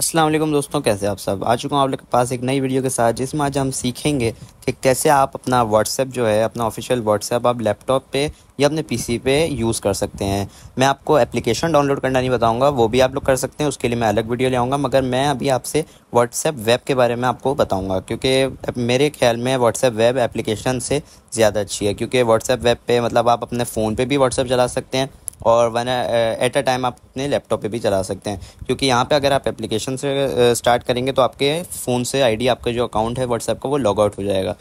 असलम दोस्तों कैसे आप सब आ चुका हूँ आप लोग के पास एक नई वीडियो के साथ जिसमें आज हम सीखेंगे कि कैसे आप अपना व्हाट्सएप जो है अपना ऑफिशियल व्हाट्सएप आप लैपटॉप पे या अपने पीसी पे यूज़ कर सकते हैं मैं आपको एप्लीकेशन डाउनलोड करना नहीं बताऊंगा वो भी आप लोग कर सकते हैं उसके लिए मैं अलग वीडियो ले आऊँगा मगर मैं अभी आपसे व्हाट्सएप वेब के बारे में आपको बताऊँगा क्योंकि मेरे ख्याल में व्हाट्सएप वेब एप्लीकेशन से ज़्यादा अच्छी है क्योंकि व्हाट्सएप वेब पर मतलब आप अपने फ़ोन पर भी व्हाट्सएप चला सकते हैं और वन एट अ टाइम आप अपने लैपटॉप पे भी चला सकते हैं क्योंकि यहाँ पे अगर आप एप्लीकेशन से स्टार्ट uh, करेंगे तो आपके फ़ोन से आईडी आपका जो अकाउंट है व्हाट्सएप का वो लॉग आउट हो जाएगा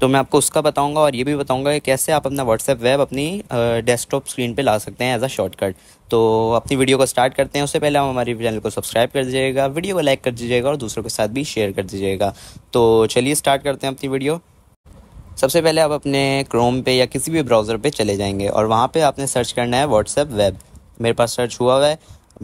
तो मैं आपको उसका बताऊंगा और ये भी बताऊंगा कि कैसे आप अपना व्हाट्सएप वेब अपनी डेस्कटॉप uh, स्क्रीन पे ला सकते हैं एज अ शॉर्टकट तो अपनी वीडियो को स्टार्ट करते हैं उससे पहले आप हमारे चैनल को सब्सक्राइब कर दीजिएगा वीडियो को लाइक कर दीजिएगा और दूसरों के साथ भी शेयर कर दीजिएगा तो चलिए स्टार्ट करते हैं अपनी वीडियो सबसे पहले आप अपने क्रोम पे या किसी भी ब्राउज़र पे चले जाएंगे और वहाँ पे आपने सर्च करना है व्हाट्सएप वेब मेरे पास सर्च हुआ है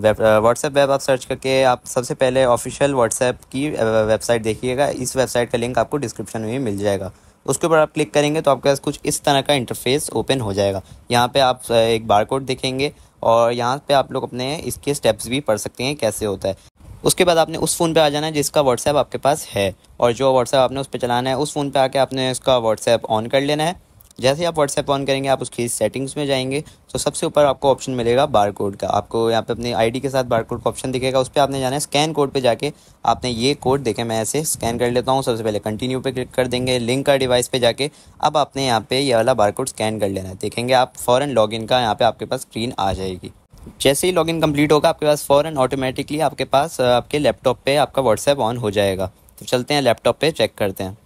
है व्हाट्सएप वेब आप सर्च करके आप सबसे पहले ऑफिशियल व्हाट्सएप की वेबसाइट देखिएगा इस वेबसाइट का लिंक आपको डिस्क्रिप्शन में मिल जाएगा उसके ऊपर आप क्लिक करेंगे तो आपके पास कुछ इस तरह का इंटरफेस ओपन हो जाएगा यहाँ पे आप एक बार कोड देखेंगे और यहाँ पे आप लोग अपने इसके स्टेप्स भी पढ़ सकते हैं कैसे होता है उसके बाद आपने उस फ़ोन पे आ जाना है जिसका व्हाट्सएप आपके पास है और जो व्हाट्सएप आपने उस पर चलाना है उस फ़ोन पे आके आपने उसका व्हाट्सएप ऑन कर लेना है जैसे ही आप व्हाट्सएप ऑन करेंगे आप उसकी सेटिंग्स में जाएंगे तो सबसे ऊपर आपको ऑप्शन मिलेगा बार कोड का आपको यहाँ पे अपनी आईडी के साथ बार कोड का ऑप्शन दिखेगा उस पर आपने जाना है स्कैन कोड पे जाके आपने ये कोड देखे मैं ऐसे स्कैन कर लेता हूँ सबसे पहले कंटिन्यू पे क्लिक कर देंगे लिंक का डिवाइस पे जाके अब आपने यहाँ पे ये वाला बार कोड स्कैन कर लेना है देखेंगे आप फॉरन लॉग का यहाँ पे आपके पास स्क्रीन आ जाएगी जैसे ही लॉगिन कंप्लीट होगा आपके पास फ़ौरन ऑटोमेटिकली आपके पास आपके लैपटॉप पे आपका व्हाट्सएप ऑन हो जाएगा तो चलते हैं लैपटॉप पे चेक करते हैं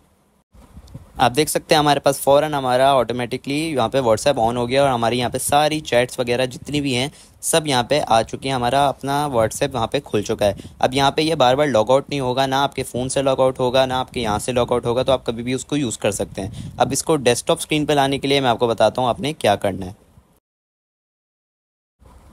आप देख सकते हैं हमारे पास फ़ौर हमारा ऑटोमेटिकली यहाँ पे व्हाट्सएप ऑन हो गया और हमारी यहाँ पे सारी चैट्स वगैरह जितनी भी हैं सब यहाँ पे आ चुकी हैं हमारा अपना व्हाट्सएप यहाँ पे खुल चुका है अब यहाँ पे ये यह बार बार लॉगआउट नहीं होगा ना आपके फ़ोन से लॉगआउट होगा ना आपके यहाँ से लॉगआउट होगा तो आप कभी भी उसको यूज़ कर सकते हैं अब इसको डेस्कटॉप स्क्रीन पर लाने के लिए मैं आपको बताता हूँ आपने क्या करना है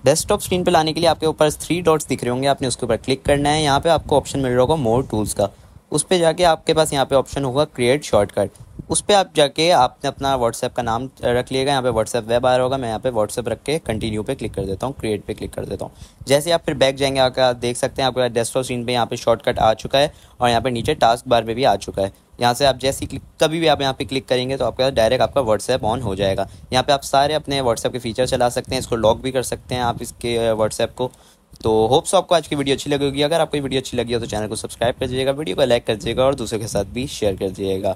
डेस्कटॉप स्क्रीन पे लाने के लिए आपके ऊपर थ्री डॉट्स दिख रहे होंगे आपने उसके ऊपर क्लिक करना है यहाँ पे आपको ऑप्शन मिल रहा होगा मोर टूल्स का उस पर जाके आपके पास यहाँ पे ऑप्शन होगा क्रिएट शॉर्टकट उस पर आप जाके आपने अपना व्हाट्सएप का नाम रख लिएगा यहाँ पे व्हाट्सएप वेब आ रहा होगा मैं यहाँ पे व्हाट्सएप रख के कंटिन्यू पे क्लिक कर देता हूँ क्रिएट पे क्लिक कर देता हूँ जैसे आप फिर बैक जाएंगे आकर आप देख सकते हैं आपका डेस्कटॉप स्क्रीन पे यहाँ पे शॉर्टकट आ चुका है और यहाँ पे नीचे टास्क बार पे भी आ चुका है यहाँ से आप जैसे क्लिक कभी भी आप यहाँ पे क्लिक करेंगे तो आपका डायरेक्ट आपका व्हाट्सएप ऑन हो जाएगा यहाँ पे आप सारे अपने व्हाट्सएप के फीचर चला सकते हैं इसको लॉक भी कर सकते हैं आप इसके व्हाट्सएप को तो होप्स आपको आज की वीडियो अच्छी लगेगी अगर आपको वीडियो अच्छी लगी हो तो चैनल को सब्सक्राइब कर दीजिएगा वीडियो को लाइक कर दीजिएगा और दूसरों के साथ भी शेयर कर दीजिएगा